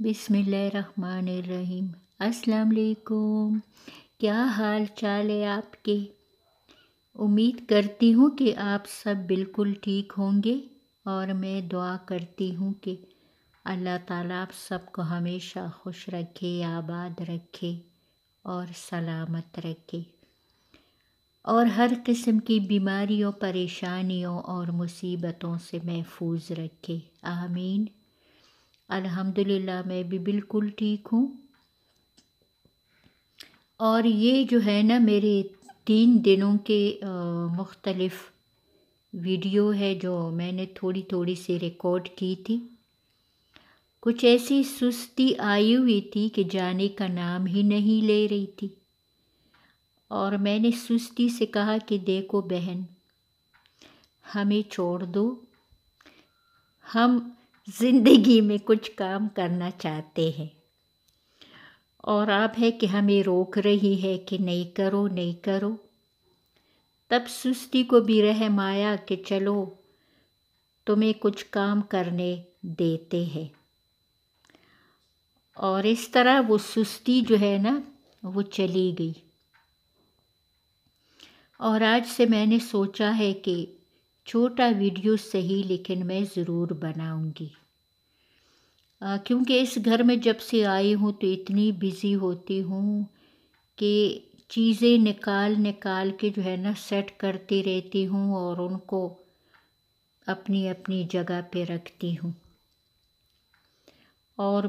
बिसमीम असलकुम क्या हाल चाल है आपके उम्मीद करती हूँ कि आप सब बिल्कुल ठीक होंगे और मैं दुआ करती हूँ कि अल्लाह ताला आप सबको हमेशा खुश रखे आबाद रखे और सलामत रखे और हर किस्म की बीमारियों परेशानियों और मुसीबतों से महफूज रखे आमीन अल्हम्दुलिल्लाह मैं भी बिल्कुल ठीक हूँ और ये जो है ना मेरे तीन दिनों के मुख्तलफ़ वीडियो है जो मैंने थोड़ी थोड़ी सी रिकॉर्ड की थी कुछ ऐसी सुस्ती आई हुई थी कि जाने का नाम ही नहीं ले रही थी और मैंने सुस्ती से कहा कि देखो बहन हमें छोड़ दो हम ज़िंदगी में कुछ काम करना चाहते हैं और आप है कि हमें रोक रही है कि नहीं करो नहीं करो तब सुस्ती को भी रहम आया कि चलो तुम्हें कुछ काम करने देते हैं और इस तरह वो सुस्ती जो है ना वो चली गई और आज से मैंने सोचा है कि छोटा वीडियो सही लेकिन मैं ज़रूर बनाऊंगी क्योंकि इस घर में जब से आई हूँ तो इतनी बिज़ी होती हूँ कि चीज़ें निकाल निकाल के जो है ना सेट करती रहती हूँ और उनको अपनी अपनी जगह पे रखती हूँ और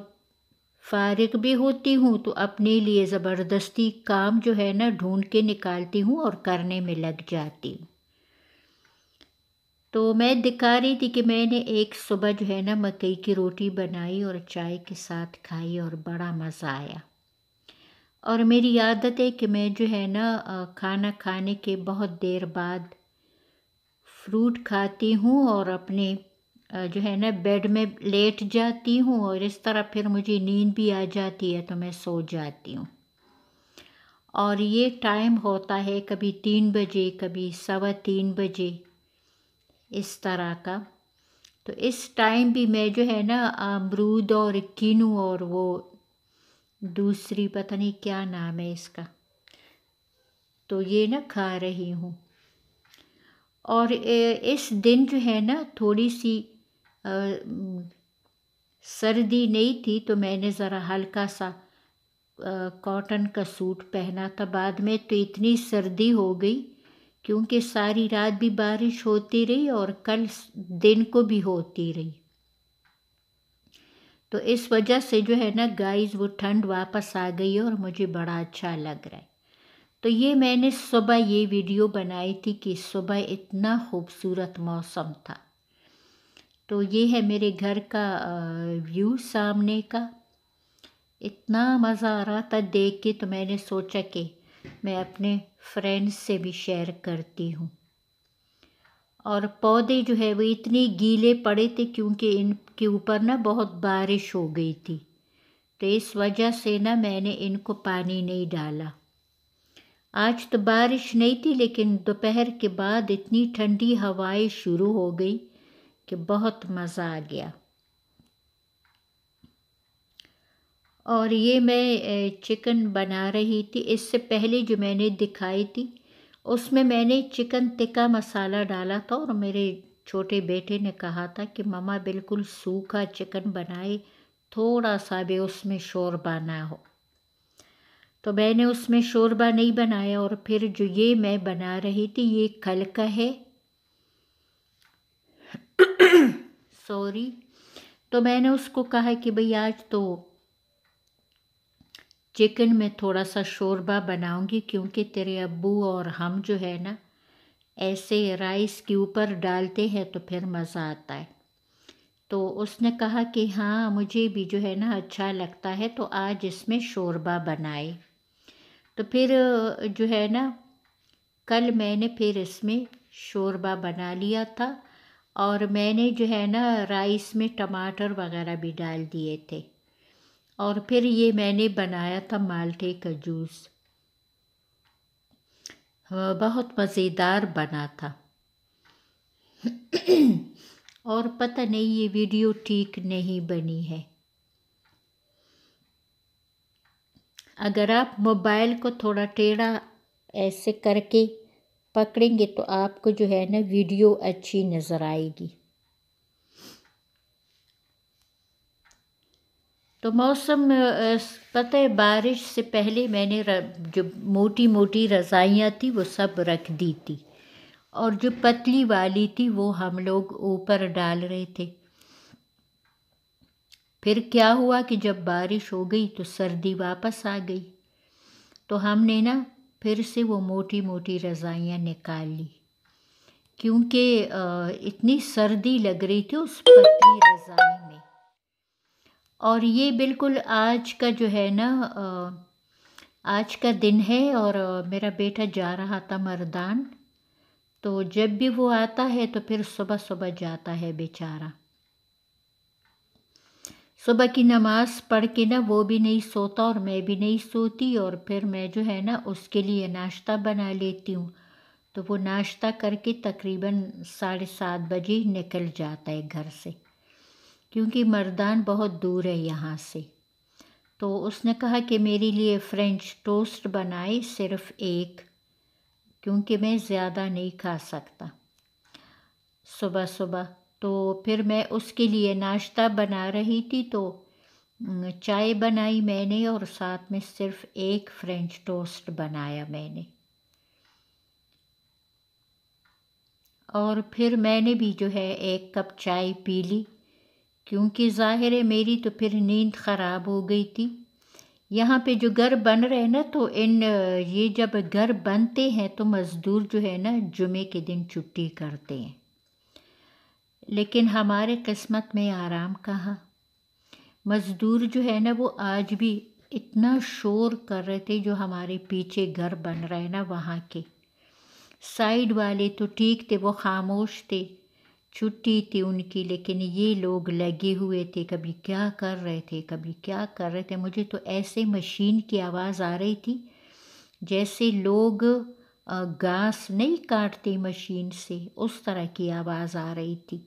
फारग भी होती हूँ तो अपने लिए ज़बरदस्ती काम जो है ना ढूंढ के निकालती हूँ और करने में लग जाती हूँ तो मैं दिखा रही थी कि मैंने एक सुबह जो है ना मकई की रोटी बनाई और चाय के साथ खाई और बड़ा मज़ा आया और मेरी आदत है कि मैं जो है ना खाना खाने के बहुत देर बाद फ्रूट खाती हूँ और अपने जो है ना बेड में लेट जाती हूँ और इस तरह फिर मुझे नींद भी आ जाती है तो मैं सो जाती हूँ और ये टाइम होता है कभी तीन बजे कभी सवा तीन बजे इस तरह का तो इस टाइम भी मैं जो है ना अमरूद और किनू और वो दूसरी पता नहीं क्या नाम है इसका तो ये ना खा रही हूँ और इस दिन जो है ना थोड़ी सी आ, सर्दी नहीं थी तो मैंने ज़रा हल्का सा कॉटन का सूट पहना था बाद में तो इतनी सर्दी हो गई क्योंकि सारी रात भी बारिश होती रही और कल दिन को भी होती रही तो इस वजह से जो है ना गाइस वो ठंड वापस आ गई और मुझे बड़ा अच्छा लग रहा है तो ये मैंने सुबह ये वीडियो बनाई थी कि सुबह इतना खूबसूरत मौसम था तो ये है मेरे घर का व्यू सामने का इतना मज़ा आ रहा था देख के तो मैंने सोचा कि मैं अपने फ्रेंड्स से भी शेयर करती हूँ और पौधे जो है वो इतने गीले पड़े थे क्योंकि इनके ऊपर ना बहुत बारिश हो गई थी तो इस वजह से ना मैंने इनको पानी नहीं डाला आज तो बारिश नहीं थी लेकिन दोपहर के बाद इतनी ठंडी हवाएं शुरू हो गई कि बहुत मज़ा आ गया और ये मैं चिकन बना रही थी इससे पहले जो मैंने दिखाई थी उसमें मैंने चिकन टिक्का मसाला डाला था और मेरे छोटे बेटे ने कहा था कि ममा बिल्कुल सूखा चिकन बनाए थोड़ा सा भी उसमें शोरबा ना हो तो मैंने उसमें शोरबा नहीं बनाया और फिर जो ये मैं बना रही थी ये कल का है सॉरी तो मैंने उसको कहा कि भाई आज तो चिकन में थोड़ा सा शोरबा बनाऊंगी क्योंकि तेरे अब्बू और हम जो है ना ऐसे राइस के ऊपर डालते हैं तो फिर मज़ा आता है तो उसने कहा कि हाँ मुझे भी जो है ना अच्छा लगता है तो आज इसमें शोरबा बनाए तो फिर जो है ना कल मैंने फिर इसमें शोरबा बना लिया था और मैंने जो है ना राइस में टमाटर वगैरह भी डाल दिए थे और फिर ये मैंने बनाया था माल्टे का जूस हाँ, बहुत मज़ेदार बना था और पता नहीं ये वीडियो ठीक नहीं बनी है अगर आप मोबाइल को थोड़ा टेढ़ा ऐसे करके पकड़ेंगे तो आपको जो है ना वीडियो अच्छी नज़र आएगी तो मौसम पता है बारिश से पहले मैंने र, जो मोटी मोटी रज़ाइयाँ थी वो सब रख दी थी और जो पतली वाली थी वो हम लोग ऊपर डाल रहे थे फिर क्या हुआ कि जब बारिश हो गई तो सर्दी वापस आ गई तो हमने ना फिर से वो मोटी मोटी रज़ाइयाँ निकाल ली क्योंकि इतनी सर्दी लग रही थी उस पतली रज़ाई और ये बिल्कुल आज का जो है ना आज का दिन है और मेरा बेटा जा रहा था मरदान तो जब भी वो आता है तो फिर सुबह सुबह जाता है बेचारा सुबह की नमाज़ पढ़ के ना वो भी नहीं सोता और मैं भी नहीं सोती और फिर मैं जो है ना उसके लिए नाश्ता बना लेती हूँ तो वो नाश्ता करके तकरीबन साढ़े सात बजे निकल जाता है घर से क्योंकि मर्दान बहुत दूर है यहाँ से तो उसने कहा कि मेरे लिए फ्रेंच टोस्ट बनाए सिर्फ एक क्योंकि मैं ज़्यादा नहीं खा सकता सुबह सुबह तो फिर मैं उसके लिए नाश्ता बना रही थी तो चाय बनाई मैंने और साथ में सिर्फ एक फ्रेंच टोस्ट बनाया मैंने और फिर मैंने भी जो है एक कप चाय पी ली क्योंकि ज़ाहिर है मेरी तो फिर नींद ख़राब हो गई थी यहाँ पे जो घर बन रहे हैं ना तो इन ये जब घर बनते हैं तो मज़दूर जो है ना जुमे के दिन छुट्टी करते हैं लेकिन हमारे किस्मत में आराम कहाँ मज़दूर जो है ना वो आज भी इतना शोर कर रहे थे जो हमारे पीछे घर बन रहे ना वहाँ के साइड वाले तो ठीक थे वो खामोश थे छुट्टी थी उनकी लेकिन ये लोग लगे हुए थे कभी क्या कर रहे थे कभी क्या कर रहे थे मुझे तो ऐसे मशीन की आवाज़ आ रही थी जैसे लोग घास नहीं काटते मशीन से उस तरह की आवाज़ आ रही थी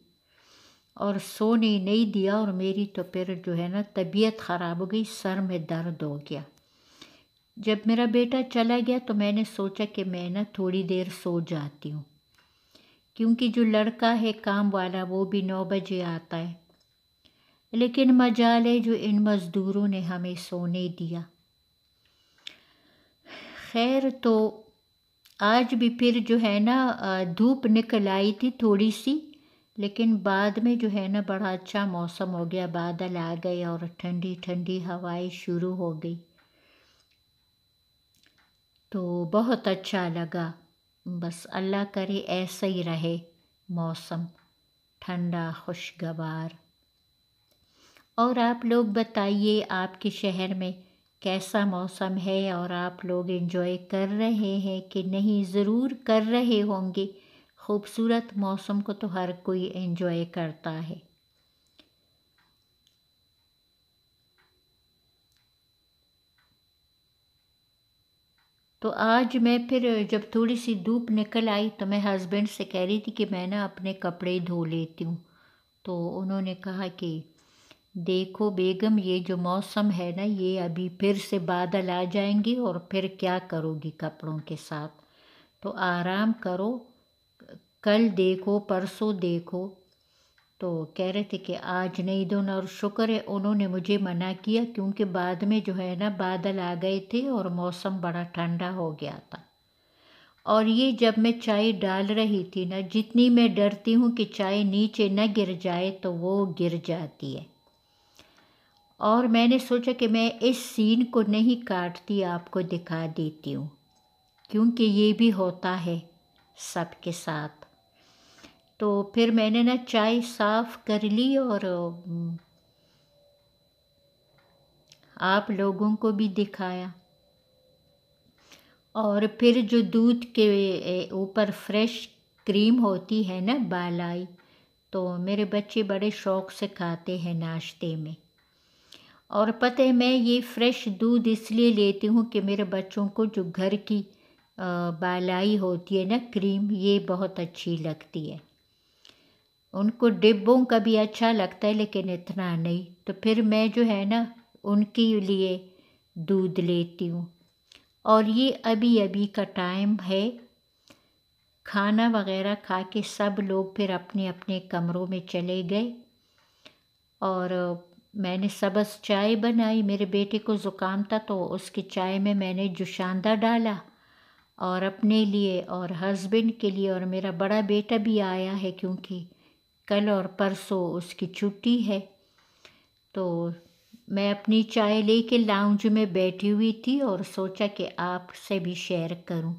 और सोने नहीं दिया और मेरी तो फिर जो है ना तबीयत ख़राब हो गई सर में दर्द हो गया जब मेरा बेटा चला गया तो मैंने सोचा कि मैं ना थोड़ी देर सो जाती हूँ क्योंकि जो लड़का है काम वाला वो भी नौ बजे आता है लेकिन है जो इन मज़दूरों ने हमें सोने दिया खैर तो आज भी फिर जो है ना धूप निकल आई थी थोड़ी सी लेकिन बाद में जो है ना बड़ा अच्छा मौसम हो गया बादल आ गए और ठंडी ठंडी हवाएं शुरू हो गई तो बहुत अच्छा लगा बस अल्लाह करे ऐसा ही रहे मौसम ठंडा खुशगवार और आप लोग बताइए आपके शहर में कैसा मौसम है और आप लोग इन्जॉय कर रहे हैं कि नहीं ज़रूर कर रहे होंगे खूबसूरत मौसम को तो हर कोई इन्जॉय करता है तो आज मैं फिर जब थोड़ी सी धूप निकल आई तो मैं हस्बैंड से कह रही थी कि मैं ना अपने कपड़े धो लेती हूँ तो उन्होंने कहा कि देखो बेगम ये जो मौसम है ना ये अभी फिर से बादल आ जाएंगे और फिर क्या करोगी कपड़ों के साथ तो आराम करो कल देखो परसों देखो तो कह रहे थे कि आज नहीं धोना और शुक्र है उन्होंने मुझे मना किया क्योंकि बाद में जो है ना बादल आ गए थे और मौसम बड़ा ठंडा हो गया था और ये जब मैं चाय डाल रही थी ना जितनी मैं डरती हूँ कि चाय नीचे न गिर जाए तो वो गिर जाती है और मैंने सोचा कि मैं इस सीन को नहीं काटती आपको दिखा देती हूँ क्योंकि ये भी होता है सबके साथ तो फिर मैंने ना चाय साफ़ कर ली और आप लोगों को भी दिखाया और फिर जो दूध के ऊपर फ्रेश क्रीम होती है ना बालाई तो मेरे बच्चे बड़े शौक़ से खाते हैं नाश्ते में और पता है मैं ये फ्रेश दूध इसलिए लेती हूँ कि मेरे बच्चों को जो घर की बालाई होती है ना क्रीम ये बहुत अच्छी लगती है उनको डिब्बों का भी अच्छा लगता है लेकिन इतना नहीं तो फिर मैं जो है ना उनके लिए दूध लेती हूँ और ये अभी अभी का टाइम है खाना वगैरह खा के सब लोग फिर अपने अपने कमरों में चले गए और मैंने सबस चाय बनाई मेरे बेटे को ज़ुकाम था तो उसकी चाय में मैंने जुशांदा डाला और अपने लिए और हस्बैंड के लिए और मेरा बड़ा बेटा भी आया है क्योंकि कल और परसों उसकी छुट्टी है तो मैं अपनी चाय ले कर लाउंज में बैठी हुई थी और सोचा कि आपसे भी शेयर करूं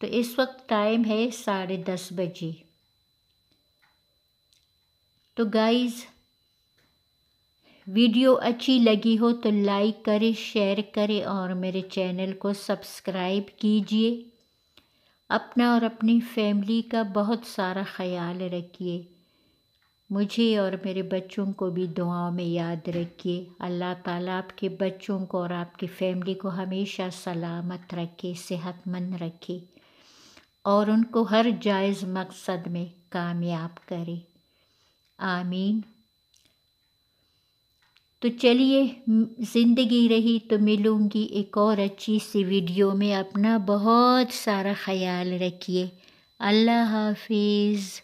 तो इस वक्त टाइम है साढ़े दस बजे तो गाइस वीडियो अच्छी लगी हो तो लाइक करें शेयर करें और मेरे चैनल को सब्सक्राइब कीजिए अपना और अपनी फैमिली का बहुत सारा ख्याल रखिए मुझे और मेरे बच्चों को भी दुआओं में याद रखिए अल्लाह ताला आपके बच्चों को और आपकी फैमिली को हमेशा सलामत रखे सेहतमंद रखे और उनको हर जायज़ मकसद में कामयाब करे आमीन तो चलिए ज़िंदगी रही तो मिलूँगी एक और अच्छी सी वीडियो में अपना बहुत सारा ख्याल रखिए अल्लाह हाफिज़